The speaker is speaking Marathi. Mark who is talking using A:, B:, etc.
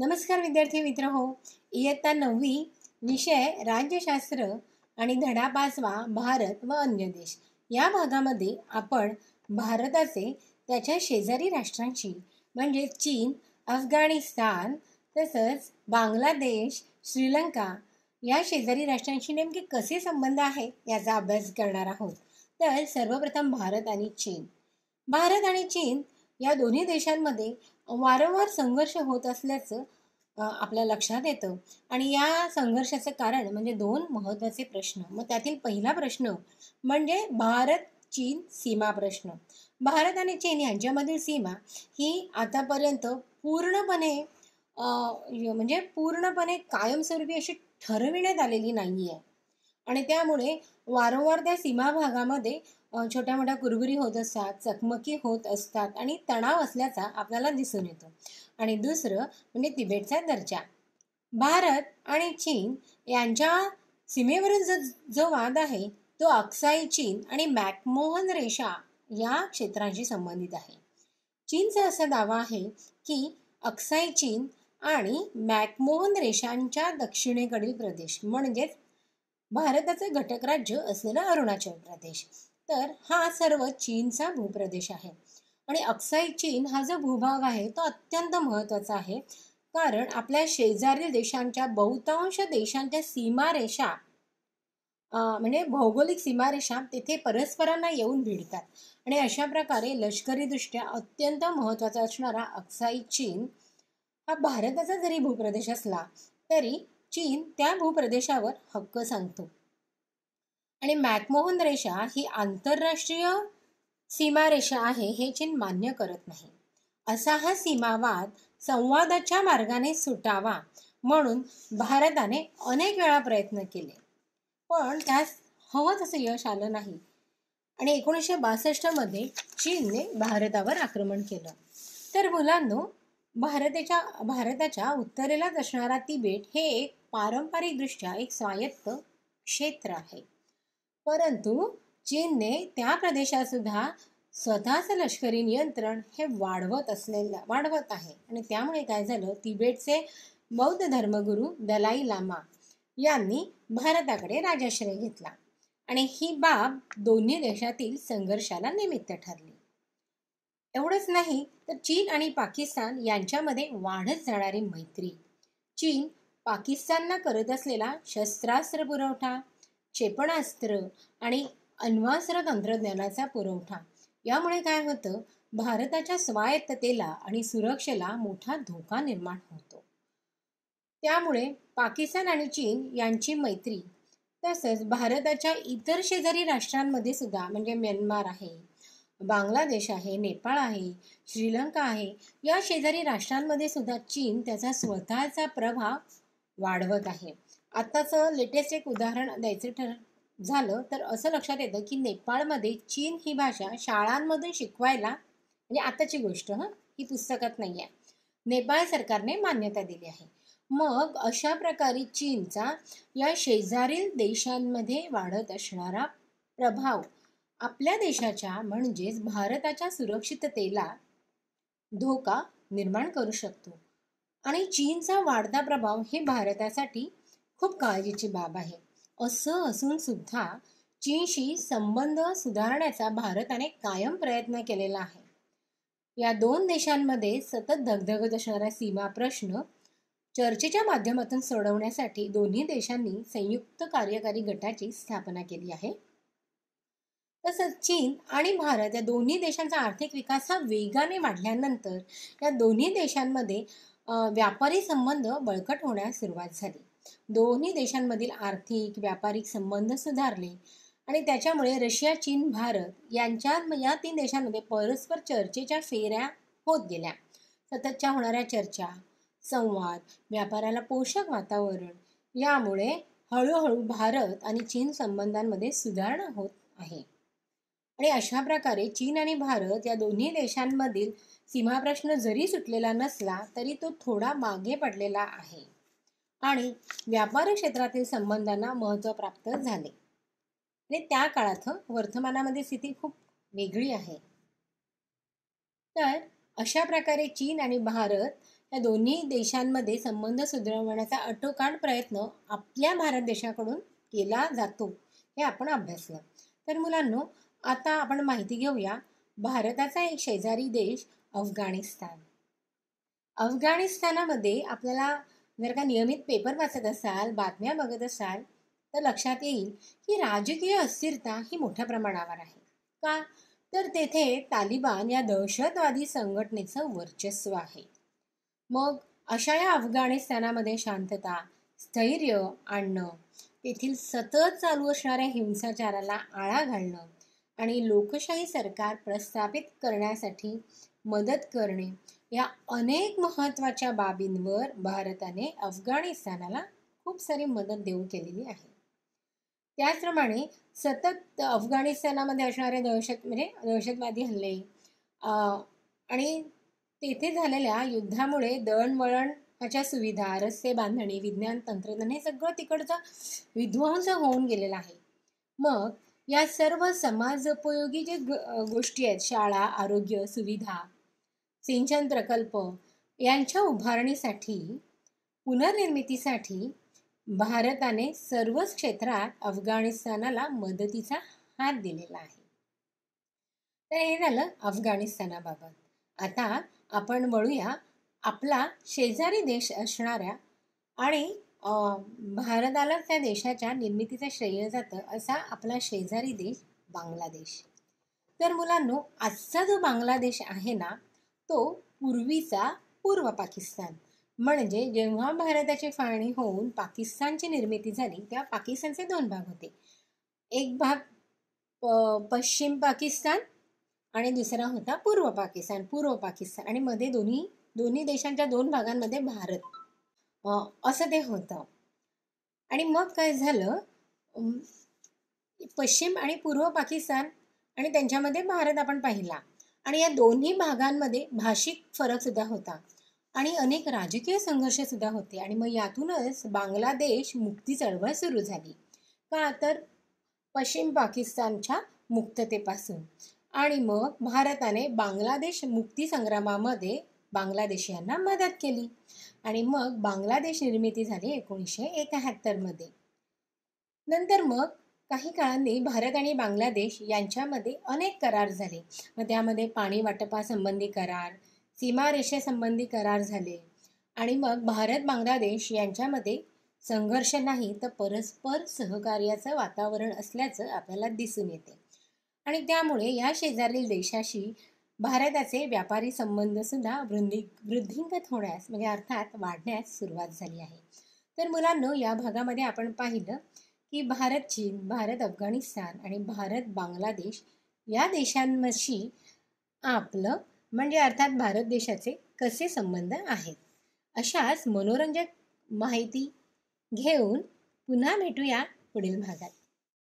A: नमस्कार विद्यार्थी मित्र हो इयत्ता नववी विषय राज्यशास्त्र आणि धडा पाचवा भारत व अन्य देश या भागामध्ये आपण भारताचे त्याच्या शेजारी राष्ट्रांशी म्हणजे चीन अफगाणिस्तान तसंच बांगलादेश श्रीलंका या शेजारी राष्ट्रांशी नेमके कसे संबंध आहे याचा अभ्यास करणार आहोत तर सर्वप्रथम भारत आणि चीन भारत आणि चीन या दोन्ही देशांमध्ये वारंवार संघर्ष होत असल्याचं आपल्या लक्षात येतं आणि या संघर्षाचं कारण म्हणजे दोन महत्त्वाचे प्रश्न मग त्यातील पहिला प्रश्न म्हणजे भारत चीन सीमा प्रश्न भारत आणि चीन यांच्यामधील सीमा ही आतापर्यंत पूर्णपणे म्हणजे पूर्णपणे कायमस्वरूपी अशी ठरविण्यात आलेली नाही आहे आणि त्यामुळे वारंवार त्या सीमा भागामध्ये छोट्या मोठ्या कुरबुरी होत असतात चकमकी होत असतात आणि तणाव असल्याचा आपल्याला दिसून येतो आणि दुसरं म्हणजे तिबेटचा दर्जा भारत आणि चीन यांच्या सीमेवरील जो जो वाद आहे तो अक्साई चीन आणि मॅकमोहन रेषा या क्षेत्रांशी संबंधित आहे चीनचा असा दावा आहे की अक्साई चीन आणि मॅकमोहन रेषांच्या दक्षिणेकडील प्रदेश म्हणजेच भारताचे घटक राज्य असलेला अरुणाचल प्रदेश तर हा सर्व चीनचा भूप्रदेश आहे आणि अक्साई चीन हा जो भूभाग आहे तो अत्यंत महत्त्वाचा आहे कारण आपल्या शेजारील देशांच्या बहुतांश देशांच्या सीमारेषा म्हणजे भौगोलिक सीमारेषा तेथे परस्परांना येऊन भिडतात आणि अशा प्रकारे लष्करीदृष्ट्या अत्यंत महत्त्वाचा असणारा अक्साई चीन हा भारताचा जरी भूप्रदेश असला तरी चीन त्या भूप्रदेशावर हक्क सांगतो आणि मॅकमोहन रेषा ही आंतरराष्ट्रीय सीमारेषा आहे हे चीन मान्य करत नाही असा हा सीमावाद संवादाच्या मार्गाने सुटावा म्हणून भारताने अनेक वेळा प्रयत्न केले पण त्यास हवं तसं यश आलं नाही आणि एकोणीसशे बासष्टमध्ये चीनने भारतावर आक्रमण केलं तर मुलांनो भारताच्या भारताच्या उत्तरेलाच असणारा तिबेट हे एक पारंपरिकदृष्ट्या एक स्वायत्त क्षेत्र आहे परंतु चीनने त्या सुद्धा स्वतःचं लष्करी नियंत्रण हे वाढवत असलेलं वाढवत आहे आणि त्यामुळे काय झालं तिबेटचे बौद्ध धर्मगुरु दलाई लामा यांनी भारताकडे राजाश्रय घेतला आणि ही बाब दोन्ही देशातील संघर्षाला निमित्त ठरली एवढंच नाही तर चीन आणि पाकिस्तान यांच्यामध्ये वाढत जाणारी मैत्री चीन पाकिस्तानला करत असलेला शस्त्रास्त्र पुरवठा क्षेपणास्त्र आणि अण्वास्त्र तंत्रज्ञानाचा पुरवठा यामुळे काय होतं भारताच्या स्वायत्ततेला आणि सुरक्षेला मोठा धोका निर्माण होतो त्यामुळे पाकिस्तान आणि चीन यांची मैत्री तसंच भारताच्या इतर शेजारी राष्ट्रांमध्ये सुद्धा म्हणजे म्यानमार आहे बांगलादेश आहे नेपाळ आहे श्रीलंका आहे या शेजारी राष्ट्रांमध्ये सुद्धा चीन त्याचा स्वतःचा प्रभाव वाढवत आहे आत्ताचं लेटेस्ट एक उदाहरण द्यायचं ठर झालं तर असं लक्षात येतं की नेपाळमध्ये चीन ही भाषा शाळांमधून शिकवायला म्हणजे आताची गोष्ट हं ही पुस्तकात नाही आहे नेपाळ सरकारने मान्यता दिली आहे मग अशा प्रकारे चीनचा या शेजारील देशांमध्ये वाढत असणारा प्रभाव आपल्या देशाच्या म्हणजेच भारताच्या सुरक्षिततेला धोका निर्माण करू शकतो आणि चीनचा वाढता प्रभाव हे भारतासाठी खूप काळजीची बाब आहे असं असून सुद्धा चीनशी संबंध सुधारण्याचा भारताने कायम प्रयत्न केलेला आहे या दोन देशांमध्ये सतत धगधगत असणारा सीमा प्रश्न चर्चेच्या माध्यमातून सोडवण्यासाठी दोन्ही देशांनी संयुक्त कार्यकारी गटाची स्थापना केली आहे तसंच चीन आणि भारत या दोन्ही देशांचा आर्थिक विकास हा वेगाने वाढल्यानंतर या दोन्ही देशांमध्ये व्यापारी संबंध बळकट होण्यास सुरुवात झाली दोन्ही देशांमधील आर्थिक व्यापारिक संबंध सुधारले आणि त्याच्यामुळे रशिया चीन भारत यांच्या या तीन देशांमध्ये परस्पर चर्चेच्या फेऱ्या होत गेल्या सततच्या होणाऱ्या चर्चा संवाद व्यापाराला पोषक वातावरण यामुळे हळूहळू भारत आणि चीन संबंधांमध्ये सुधारणा होत आहे आणि अशा प्रकारे चीन आणि भारत या दोन्ही देशांमधील सीमाप्रश्न जरी सुटलेला नसला तरी तो थोडा मागे पडलेला आहे आणि व्यापार क्षेत्रातील संबंधांना महत्व प्राप्त झाले आणि त्या काळात वर्तमानामध्ये स्थिती खूप वेगळी आहे तर अशा प्रकारे चीन आणि भारत या दोन्ही देशांमध्ये संबंध सुधारवण्याचा अटोकाट प्रयत्न आपल्या भारत देशाकडून केला जातो हे आपण अभ्यासलं तर मुलांनो आता आपण माहिती घेऊया भारताचा एक शेजारी देश अफगाणिस्तान अफगाणिस्तानामध्ये आपल्याला जर का नियमित पेपर वाचत असाल बातम्या बघत असाल तर लक्षात येईल की राजकीय अस्थिरता ही मोठ्या प्रमाणावर आहे का तर तेथे तालिबान या दहशतवादी संघटनेचं वर्चस्व आहे मग अशा या अफगाणिस्तानामध्ये शांतता स्थैर्य आणणं तेथील सतत चालू असणाऱ्या हिंसाचाराला आळा घालणं आणि लोकशाही सरकार प्रस्थापित करण्यासाठी मदत करणे या अनेक महत्त्वाच्या बाबींवर भारताने अफगाणिस्तानाला खूप सारी मदत देऊ केलेली आहे त्याचप्रमाणे सतत अफगाणिस्तानामध्ये असणारे दहशत म्हणजे दहशतवादी हल्ले आणि तेथे झालेल्या युद्धामुळे दळणवळण ह्याच्या सुविधा रस्ते बांधणी विज्ञान तंत्रज्ञान हे सगळं तिकडचं विध्वंस होऊन गेलेला आहे मग या सर्व समाजोपयोगी जे गोष्टी आहेत शाळा आरोग्य सुविधा सिंचन प्रकल्प यांच्या उभारणीसाठी पुनर्निर्मितीसाठी भारताने सर्वच क्षेत्रात अफगाणिस्तानाला मदतीचा हात दिलेला आहे तर हे झालं अफगाणिस्तानाबाबत आता आपण वळूया आपला शेजारी देश असणाऱ्या आणि भारताला त्या देशाच्या निर्मितीचं श्रेय जातं असा आपला शेजारी देश बांगलादेश तर मुलांनो आजचा जो बांगलादेश आहे ना तो पूर्वीचा पूर्व पाकिस्तान म्हणजे जेव्हा भारताची फाळणी होऊन पाकिस्तानची निर्मिती झाली तेव्हा पाकिस्तानचे दोन भाग होते एक भाग पश्चिम पाकिस्तान आणि दुसरा होता पूर्व पाकिस्तान पूर्व पाकिस्तान आणि मध्ये दोन्ही दोन्ही देशांच्या दोन भागांमध्ये भारत असं ते होतं आणि मग काय झालं पश्चिम आणि पूर्व पाकिस्तान आणि त्यांच्यामध्ये भारत आपण पाहिला आणि या दोन्ही भागांमध्ये भाषिक फरकसुद्धा होता आणि अनेक राजकीय संघर्षसुद्धा होते आणि मग यातूनच बांगलादेश मुक्ती चळवळ सुरू झाली का तर पश्चिम पाकिस्तानच्या मुक्ततेपासून आणि मग भारताने बांगलादेश मुक्ती संग्रामामध्ये बांगलादेशियांना मदत केली आणि मग बांगलादेश निर्मिती झाली एकोणीसशे एकाहत्तरमध्ये नंतर मग काही काळांनी भारत आणि बांगलादेश यांच्यामध्ये अनेक करार झाले मग त्यामध्ये पाणी वाटपासंबंधी करार सीमारेषेसंबंधी करार झाले आणि मग भारत बांगलादेश यांच्यामध्ये संघर्ष नाही तर परस्पर सहकार्याचं वातावरण असल्याचं आपल्याला दिसून येते आणि त्यामुळे या शेजारील देशाशी भारताचे व्यापारी सुद्धा वृद्धी वृद्धिंगत होण्यास म्हणजे अर्थात वाढण्यास सुरुवात झाली आहे तर मुलांनो या भागामध्ये आपण पाहिलं की भारत चीन भारत अफगाणिस्तान आणि भारत बांगलादेश या देशांशी आपलं म्हणजे अर्थात भारत देशाचे कसे संबंध आहेत अशाच मनोरंजक माहिती घेऊन पुन्हा भेटूया पुढील भागात